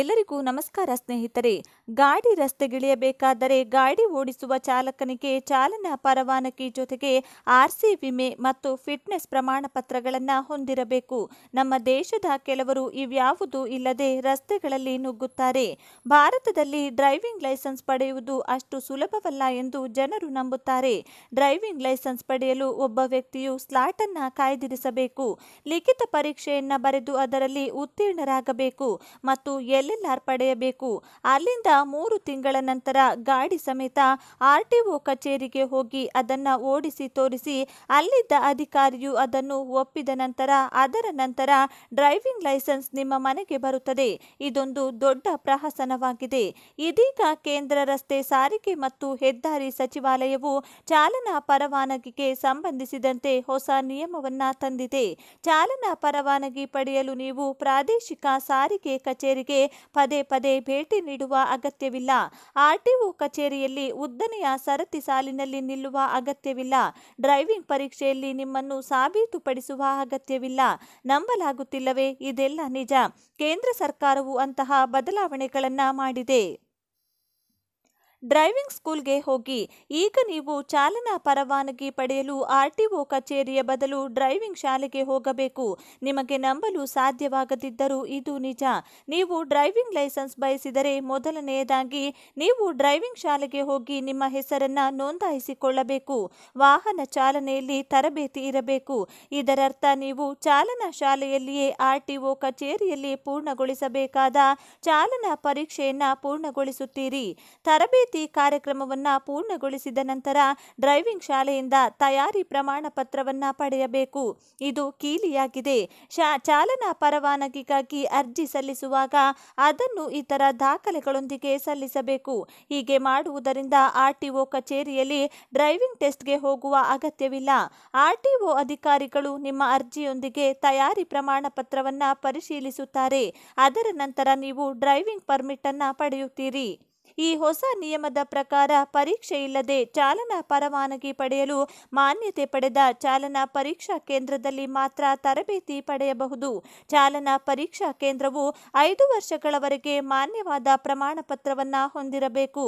ಎಲ್ಲರಿಗೂ ನಮಸ್ಕಾರ ಸ್ನೇಹಿತರೆ ಗಾಡಿ ರಸ್ತೆಗಿಳಿಯಬೇಕಾದರೆ ಗಾಡಿ ಓಡಿಸುವ ಚಾಲಕನಿಗೆ ಚಾಲನಾ ಪರವಾನಗಿ ಜೊತೆಗೆ ಆರ್ಸಿ ವಿಮೆ ಮತ್ತು ಫಿಟ್ನೆಸ್ ಪ್ರಮಾಣ ಪತ್ರಗಳನ್ನು ಹೊಂದಿರಬೇಕು ನಮ್ಮ ದೇಶದ ಕೆಲವರು ಇವ್ಯಾವುದೂ ಇಲ್ಲದೆ ರಸ್ತೆಗಳಲ್ಲಿ ನುಗ್ಗುತ್ತಾರೆ ಭಾರತದಲ್ಲಿ ಡ್ರೈವಿಂಗ್ ಲೈಸೆನ್ಸ್ ಪಡೆಯುವುದು ಅಷ್ಟು ಸುಲಭವಲ್ಲ ಎಂದು ಜನರು ನಂಬುತ್ತಾರೆ ಡ್ರೈವಿಂಗ್ ಲೈಸೆನ್ಸ್ ಪಡೆಯಲು ಒಬ್ಬ ವ್ಯಕ್ತಿಯು ಸ್ಲಾಟ್ ಸ್ಲಾಟನ್ನು ಕಾಯ್ದಿರಿಸಬೇಕು ಲಿಖಿತ ಪರೀಕ್ಷೆಯನ್ನು ಬರೆದು ಅದರಲ್ಲಿ ಉತ್ತೀರ್ಣರಾಗಬೇಕು ಮತ್ತು ಎಲ್ಲೆಲ್ಲಾರ್ ಪಡೆಯಬೇಕು ಅಲ್ಲಿಂದ ಮೂರು ತಿಂಗಳ ನಂತರ ಗಾಡಿ ಸಮೇತ ಆರ್ಟಿಒ ಕಚೇರಿಗೆ ಹೋಗಿ ಅದನ್ನು ಓಡಿಸಿ ತೋರಿಸಿ ಅಲ್ಲಿದ್ದ ಅಧಿಕಾರಿಯು ಅದನ್ನು ಒಪ್ಪಿದ ನಂತರ ಅದರ ನಂತರ ಡ್ರೈವಿಂಗ್ ಲೈಸೆನ್ಸ್ ನಿಮ್ಮ ಮನೆಗೆ ಬರುತ್ತದೆ ಇದೊಂದು ದೊಡ್ಡ ಪ್ರಹಸನವಾಗಿದೆ ಇದೀಗ ಕೇಂದ್ರ ರಸ್ತೆ ಸಾರಿಗೆ ಮತ್ತು ಹೆದ್ದಾರಿ ಸಚಿವಾಲಯವು ಚಾಲನಾ ಪರವಾನಗಿಗೆ ಸಂಬಂಧಿಸಿದಂತೆ ಹೊಸ ನಿಯಮವನ್ನ ತಂದಿದೆ ಚಾಲನಾ ಪರವಾನಗಿ ಪಡೆಯಲು ನೀವು ಪ್ರಾದೇಶಿಕ ಸಾರಿಗೆ ಕಚೇರಿಗೆ ಪದೇ ಪದೇ ಭೇಟಿ ನೀಡುವ ಅಗತ್ಯವಿಲ್ಲ ಆರ್ಟಿಒ ಕಚೇರಿಯಲ್ಲಿ ಉದ್ದನೆಯ ಸರತಿ ಸಾಲಿನಲ್ಲಿ ನಿಲ್ಲುವ ಅಗತ್ಯವಿಲ್ಲ ಡ್ರೈವಿಂಗ್ ಪರೀಕ್ಷೆಯಲ್ಲಿ ನಿಮ್ಮನ್ನು ಸಾಬೀತುಪಡಿಸುವ ಅಗತ್ಯವಿಲ್ಲ ನಂಬಲಾಗುತ್ತಿಲ್ಲವೇ ಇದೆಲ್ಲ ನಿಜ ಕೇಂದ್ರ ಸರ್ಕಾರವು ಅಂತಹ ಬದಲಾವಣೆಗಳನ್ನು ಮಾಡಿದೆ ಡ್ರೈವಿಂಗ್ ಸ್ಕೂಲ್ಗೆ ಹೋಗಿ ಈಗ ನೀವು ಚಾಲನಾ ಪರವಾನಗಿ ಪಡೆಯಲು ಆರ್ಟಿಒ ಕಚೇರಿಯ ಬದಲು ಡ್ರೈವಿಂಗ್ ಶಾಲೆಗೆ ಹೋಗಬೇಕು ನಿಮಗೆ ನಂಬಲು ಸಾಧ್ಯವಾಗದಿದ್ದರೂ ಇದು ನಿಜ ನೀವು ಡ್ರೈವಿಂಗ್ ಲೈಸೆನ್ಸ್ ಬಯಸಿದರೆ ಮೊದಲನೆಯದಾಗಿ ನೀವು ಡ್ರೈವಿಂಗ್ ಶಾಲೆಗೆ ಹೋಗಿ ನಿಮ್ಮ ಹೆಸರನ್ನ ನೋಂದಾಯಿಸಿಕೊಳ್ಳಬೇಕು ವಾಹನ ಚಾಲನೆಯಲ್ಲಿ ತರಬೇತಿ ಇರಬೇಕು ಇದರರ್ಥ ನೀವು ಚಾಲನಾ ಶಾಲೆಯಲ್ಲಿಯೇ ಆರ್ಟಿಒ ಕಚೇರಿಯಲ್ಲಿ ಪೂರ್ಣಗೊಳಿಸಬೇಕಾದ ಚಾಲನಾ ಪರೀಕ್ಷೆಯನ್ನು ಪೂರ್ಣಗೊಳಿಸುತ್ತೀರಿ ತರಬೇತಿ ತರಬೇತಿ ಕಾರ್ಯಕ್ರಮವನ್ನು ಪೂರ್ಣಗೊಳಿಸಿದ ನಂತರ ಡ್ರೈವಿಂಗ್ ಶಾಲೆಯಿಂದ ತಯಾರಿ ಪ್ರಮಾಣ ಪತ್ರವನ್ನು ಪಡೆಯಬೇಕು ಇದು ಕೀಲಿಯಾಗಿದೆ ಶಾ ಚಾಲನಾ ಪರವಾನಗಿಗಾಗಿ ಅರ್ಜಿ ಸಲ್ಲಿಸುವಾಗ ಅದನ್ನು ಇತರ ದಾಖಲೆಗಳೊಂದಿಗೆ ಸಲ್ಲಿಸಬೇಕು ಹೀಗೆ ಮಾಡುವುದರಿಂದ ಆರ್ಟಿಒ ಕಚೇರಿಯಲ್ಲಿ ಡ್ರೈವಿಂಗ್ ಟೆಸ್ಟ್ಗೆ ಹೋಗುವ ಅಗತ್ಯವಿಲ್ಲ ಆರ್ಟಿಒ ಅಧಿಕಾರಿಗಳು ನಿಮ್ಮ ಅರ್ಜಿಯೊಂದಿಗೆ ತಯಾರಿ ಪ್ರಮಾಣ ಪತ್ರವನ್ನು ಪರಿಶೀಲಿಸುತ್ತಾರೆ ಅದರ ನಂತರ ನೀವು ಡ್ರೈವಿಂಗ್ ಪರ್ಮಿಟ್ ಅನ್ನು ಪಡೆಯುತ್ತೀರಿ ಈ ಹೊಸ ನಿಯಮದ ಪ್ರಕಾರ ಪರೀಕ್ಷೆ ಇಲ್ಲದೆ ಚಾಲನಾ ಪರವಾನಗಿ ಪಡೆಯಲು ಮಾನ್ಯತೆ ಪಡೆದ ಚಾಲನಾ ಪರೀಕ್ಷಾ ಕೇಂದ್ರದಲ್ಲಿ ಮಾತ್ರ ತರಬೇತಿ ಪಡೆಯಬಹುದು ಚಾಲನಾ ಪರೀಕ್ಷಾ ಕೇಂದ್ರವು ಐದು ವರ್ಷಗಳವರೆಗೆ ಮಾನ್ಯವಾದ ಪ್ರಮಾಣ ಪತ್ರವನ್ನು ಹೊಂದಿರಬೇಕು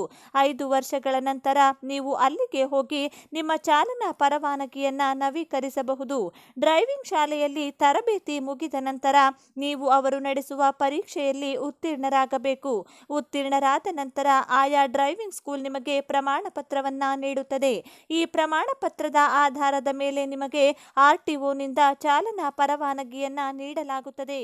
ಐದು ವರ್ಷಗಳ ನಂತರ ನೀವು ಅಲ್ಲಿಗೆ ಹೋಗಿ ನಿಮ್ಮ ಚಾಲನಾ ಪರವಾನಗಿಯನ್ನು ನವೀಕರಿಸಬಹುದು ಡ್ರೈವಿಂಗ್ ಶಾಲೆಯಲ್ಲಿ ತರಬೇತಿ ಮುಗಿದ ನಂತರ ನೀವು ಅವರು ನಡೆಸುವ ಪರೀಕ್ಷೆಯಲ್ಲಿ ಉತ್ತೀರ್ಣರಾಗಬೇಕು ಉತ್ತೀರ್ಣರಾದ ನಂತರ ಆಯಾ ಡ್ರೈವಿಂಗ್ ಸ್ಕೂಲ್ ನಿಮಗೆ ಪ್ರಮಾಣ ನೀಡುತ್ತದೆ ಈ ಪ್ರಮಾಣ ಪತ್ರದ ಆಧಾರದ ಮೇಲೆ ನಿಮಗೆ ಆರ್ಟಿಒನಿಂದ ಚಾಲನಾ ಪರವಾನಗಿಯನ್ನ ನೀಡಲಾಗುತ್ತದೆ